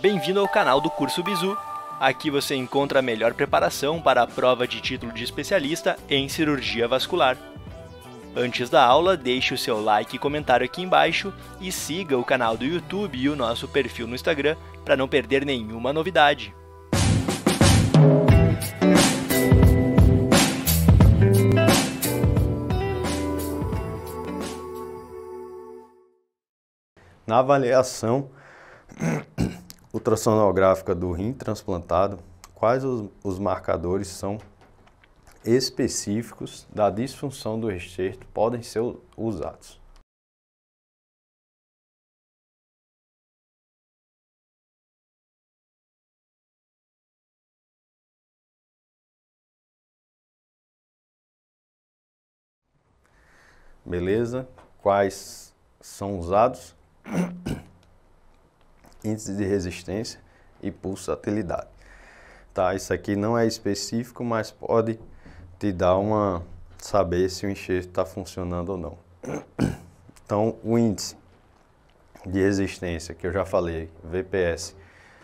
Bem-vindo ao canal do Curso Bizu. Aqui você encontra a melhor preparação para a prova de título de especialista em cirurgia vascular. Antes da aula, deixe o seu like e comentário aqui embaixo e siga o canal do YouTube e o nosso perfil no Instagram para não perder nenhuma novidade. Na avaliação ultrassonográfica do rim transplantado, quais os, os marcadores são específicos da disfunção do excerto podem ser usados. Beleza? Quais são usados? índice de resistência e pulsatilidade. Tá, isso aqui não é específico, mas pode te dar uma saber se o enxerto está funcionando ou não. Então, o índice de resistência que eu já falei, VPS,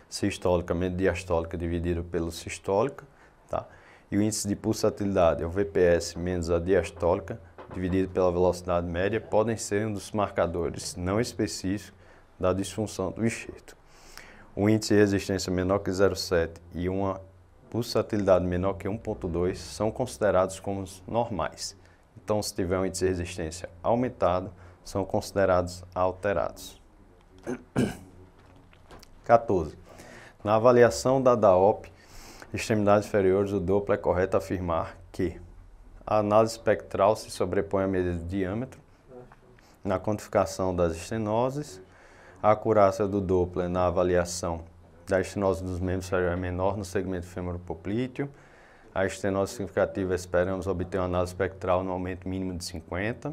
sistólica menos diastólica dividido pelo sistólica, tá? E o índice de pulsatilidade é o VPS menos a diastólica dividido pela velocidade média podem ser um dos marcadores não específicos da disfunção do enxerto. Um índice de resistência menor que 0,7 e uma pulsatilidade menor que 1,2 são considerados como normais. Então, se tiver um índice de resistência aumentado, são considerados alterados. 14. Na avaliação da DAOP, extremidades inferiores, o duplo é correto afirmar que a análise espectral se sobrepõe à medida de diâmetro na quantificação das estenoses, a acurácia do Doppler na avaliação da estenose dos membros é menor no segmento fêmoro A estenose significativa esperamos obter uma análise espectral no aumento mínimo de 50.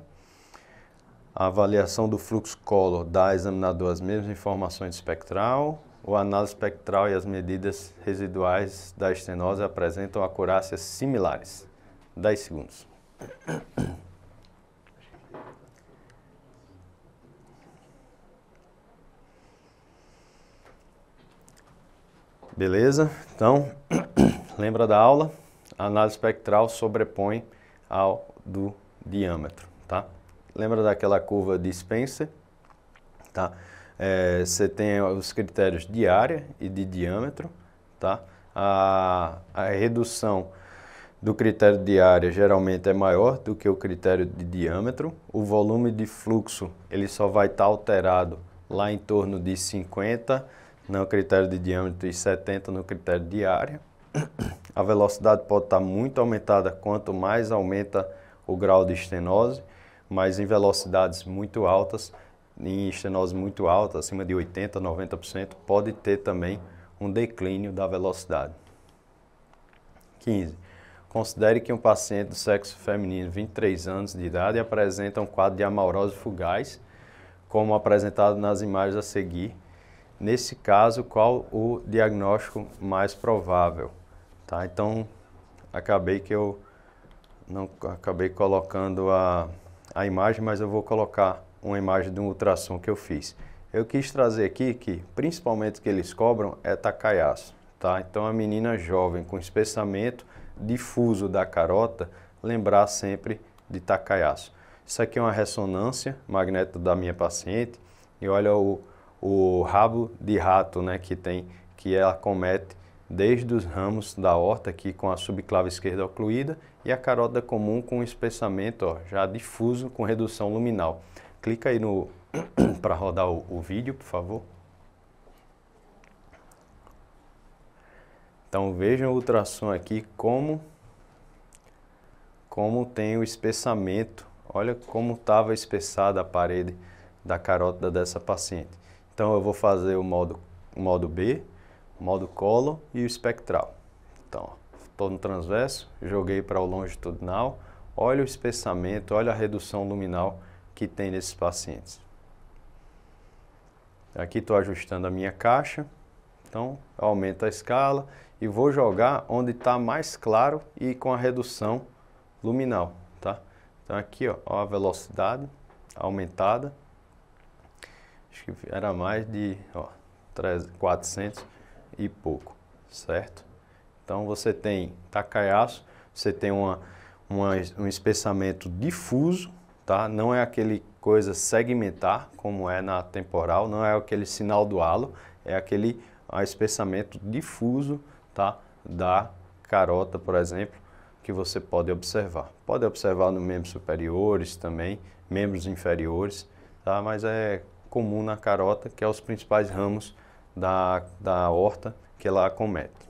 A avaliação do fluxo color dá ao examinador as mesmas informações espectral. O análise espectral e as medidas residuais da estenose apresentam acurácias similares. 10 segundos. Beleza? Então, lembra da aula? A análise espectral sobrepõe ao do diâmetro, tá? Lembra daquela curva de Spencer? Tá? É, você tem os critérios de área e de diâmetro, tá? A, a redução do critério de área geralmente é maior do que o critério de diâmetro. O volume de fluxo ele só vai estar tá alterado lá em torno de 50 no critério de diâmetro e 70 no critério de área. A velocidade pode estar muito aumentada quanto mais aumenta o grau de estenose, mas em velocidades muito altas, em estenose muito alta, acima de 80%, 90%, pode ter também um declínio da velocidade. 15. Considere que um paciente do sexo feminino, 23 anos de idade, apresenta um quadro de amaurose fugaz, como apresentado nas imagens a seguir, nesse caso, qual o diagnóstico mais provável. Tá? Então, acabei que eu não acabei colocando a, a imagem, mas eu vou colocar uma imagem de um ultrassom que eu fiz. Eu quis trazer aqui que, principalmente, que eles cobram é tacaiaço. Tá? Então, a menina jovem com espessamento difuso da carota, lembrar sempre de tacaiaço. Isso aqui é uma ressonância magnética da minha paciente. E olha o o rabo de rato né, que tem, que ela comete desde os ramos da horta aqui com a subclava esquerda ocluída e a carótida comum com espessamento ó, já difuso com redução luminal. Clica aí no para rodar o, o vídeo, por favor. Então vejam o ultrassom aqui como como tem o espessamento. Olha como estava espessada a parede da carótida dessa paciente. Então eu vou fazer o modo, o modo B, o modo colo e o espectral. Então, estou no transverso, joguei para o longitudinal, olha o espessamento, olha a redução luminal que tem nesses pacientes. Aqui estou ajustando a minha caixa, então aumenta a escala e vou jogar onde está mais claro e com a redução luminal, tá? Então aqui ó, ó a velocidade aumentada acho que era mais de ó, 300, 400 e pouco, certo? Então você tem tacaiaço, você tem uma, uma, um espessamento difuso, tá? Não é aquele coisa segmentar como é na temporal, não é aquele sinal do halo, é aquele espessamento difuso, tá? Da carota, por exemplo, que você pode observar. Pode observar nos membros superiores também, membros inferiores, tá? Mas é comum na carota, que é os principais ramos da, da horta que ela acomete.